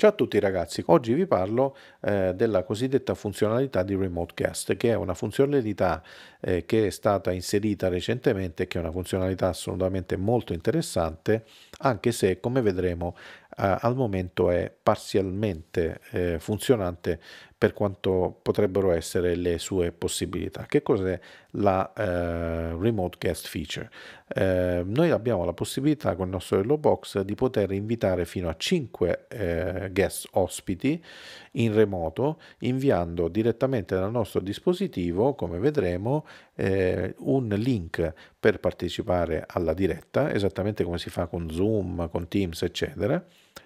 Ciao a tutti ragazzi, oggi vi parlo eh, della cosiddetta funzionalità di Remote Guest, che è una funzionalità eh, che è stata inserita recentemente, che è una funzionalità assolutamente molto interessante, anche se come vedremo eh, al momento è parzialmente eh, funzionante per quanto potrebbero essere le sue possibilità. Che cos'è la eh, Remote Guest Feature? Eh, noi abbiamo la possibilità con il nostro Hello Box di poter invitare fino a 5 eh, guest ospiti in remoto inviando direttamente dal nostro dispositivo, come vedremo, eh, un link per partecipare alla diretta, esattamente come si fa con Zoom, con Teams, eccetera.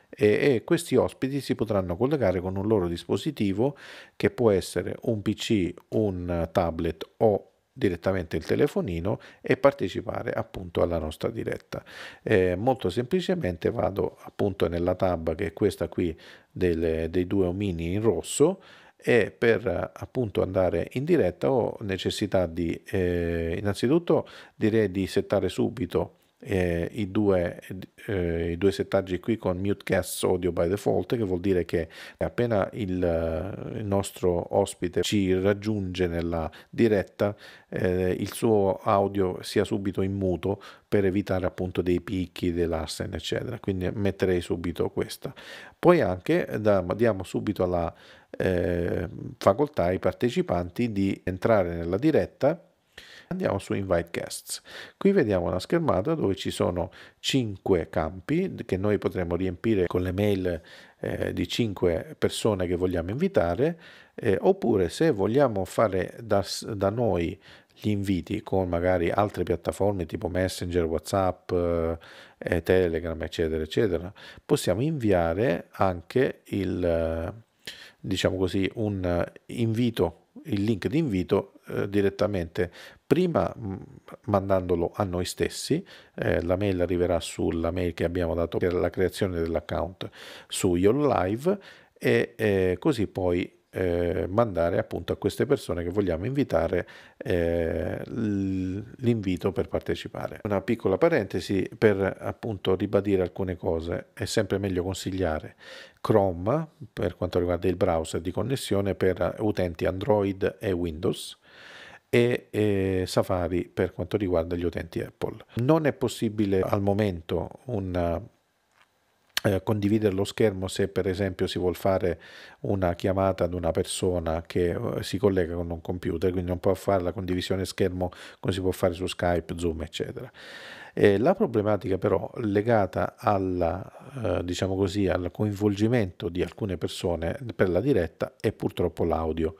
E, e questi ospiti si potranno collegare con un loro dispositivo che può essere un PC, un tablet o direttamente il telefonino e partecipare appunto alla nostra diretta. Eh, molto semplicemente vado appunto nella tab che è questa qui delle, dei due omini in rosso e per appunto andare in diretta ho necessità di eh, innanzitutto direi di settare subito eh, i, due, eh, i, due, settaggi qui con mute mutecast audio by default che vuol dire che appena il, il nostro ospite ci raggiunge nella diretta eh, il suo audio sia subito in muto per evitare appunto dei picchi dell'arsen eccetera quindi metterei subito questa poi anche da, diamo subito alla eh, facoltà ai partecipanti di entrare nella diretta. Andiamo su Invite Guests. Qui vediamo una schermata dove ci sono 5 campi che noi potremo riempire con le mail eh, di 5 persone che vogliamo invitare, eh, oppure se vogliamo fare da, da noi gli inviti con magari altre piattaforme tipo Messenger, WhatsApp, eh, Telegram, eccetera, eccetera, possiamo inviare anche il, diciamo così, un invito, il link di invito eh, direttamente, prima mm, mandandolo a noi stessi, eh, la mail arriverà sulla mail che abbiamo dato per la creazione dell'account su YOLLive e eh, così poi eh, mandare appunto a queste persone che vogliamo invitare eh, l'invito per partecipare. Una piccola parentesi per appunto ribadire alcune cose, è sempre meglio consigliare Chrome per quanto riguarda il browser di connessione per utenti Android e Windows e, Safari per quanto riguarda gli utenti Apple. Non è possibile al momento un eh, condividere lo schermo se per esempio si vuole fare una chiamata ad una persona che eh, si collega con un computer, quindi non può fare la condivisione schermo come si può fare su Skype, Zoom, eccetera. Eh, la problematica però legata alla, eh, diciamo così, al coinvolgimento di alcune persone per la diretta è purtroppo l'audio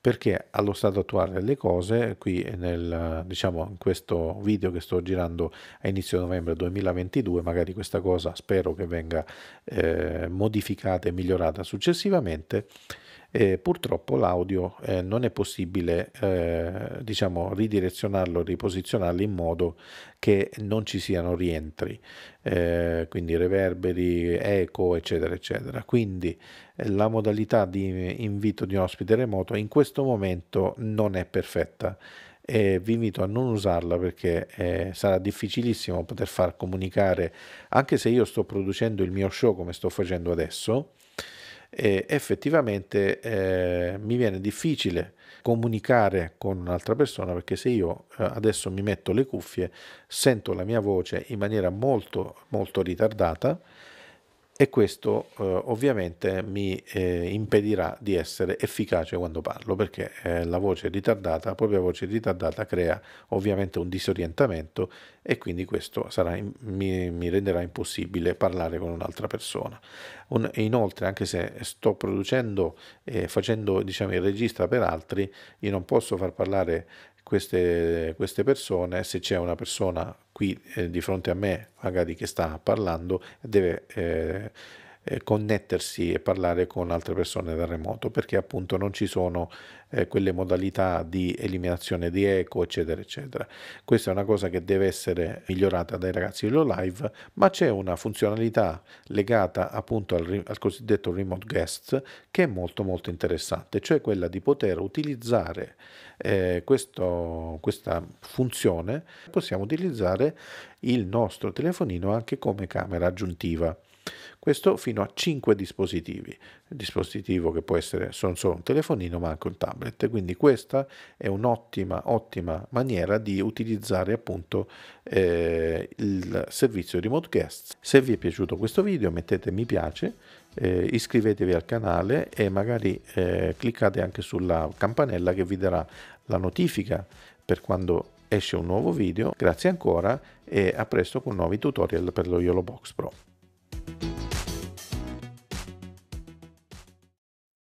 perché allo stato attuale delle cose, qui nel, diciamo, in questo video che sto girando a inizio novembre 2022, magari questa cosa spero che venga eh, modificata e migliorata successivamente, eh, purtroppo l'audio eh, non è possibile eh, diciamo, ridirezionarlo, riposizionarlo in modo che non ci siano rientri, eh, quindi reverberi, eco, eccetera, eccetera. Quindi eh, la modalità di invito di un ospite remoto in questo momento non è perfetta. E vi invito a non usarla perché eh, sarà difficilissimo poter far comunicare anche se io sto producendo il mio show come sto facendo adesso e effettivamente eh, mi viene difficile comunicare con un'altra persona perché se io eh, adesso mi metto le cuffie sento la mia voce in maniera molto molto ritardata e questo eh, ovviamente mi eh, impedirà di essere efficace quando parlo perché eh, la voce ritardata, la propria voce ritardata crea ovviamente un disorientamento e quindi questo sarà, mi, mi, renderà impossibile parlare con un'altra persona. Un, inoltre anche se sto producendo e eh, facendo diciamo, il regista per altri, io non posso far parlare queste, queste persone se c'è una persona qui eh, di fronte a me magari che sta parlando deve eh, eh, connettersi e parlare con altre persone da remoto perché appunto non ci sono eh, quelle modalità di eliminazione di eco eccetera eccetera. Questa è una cosa che deve essere migliorata dai ragazzi di live ma c'è una funzionalità legata appunto al, al cosiddetto remote guest che è molto molto interessante cioè quella di poter utilizzare eh, questo, questa funzione possiamo utilizzare il nostro telefonino anche come camera aggiuntiva questo fino a 5 dispositivi, il dispositivo che può essere non solo un telefonino ma anche un tablet, quindi questa è un'ottima ottima maniera di utilizzare appunto eh, il servizio Remote Guest. Se vi è piaciuto questo video mettete mi piace, eh, iscrivetevi al canale e magari eh, cliccate anche sulla campanella che vi darà la notifica per quando esce un nuovo video. Grazie ancora e a presto con nuovi tutorial per lo YOLO Box Pro.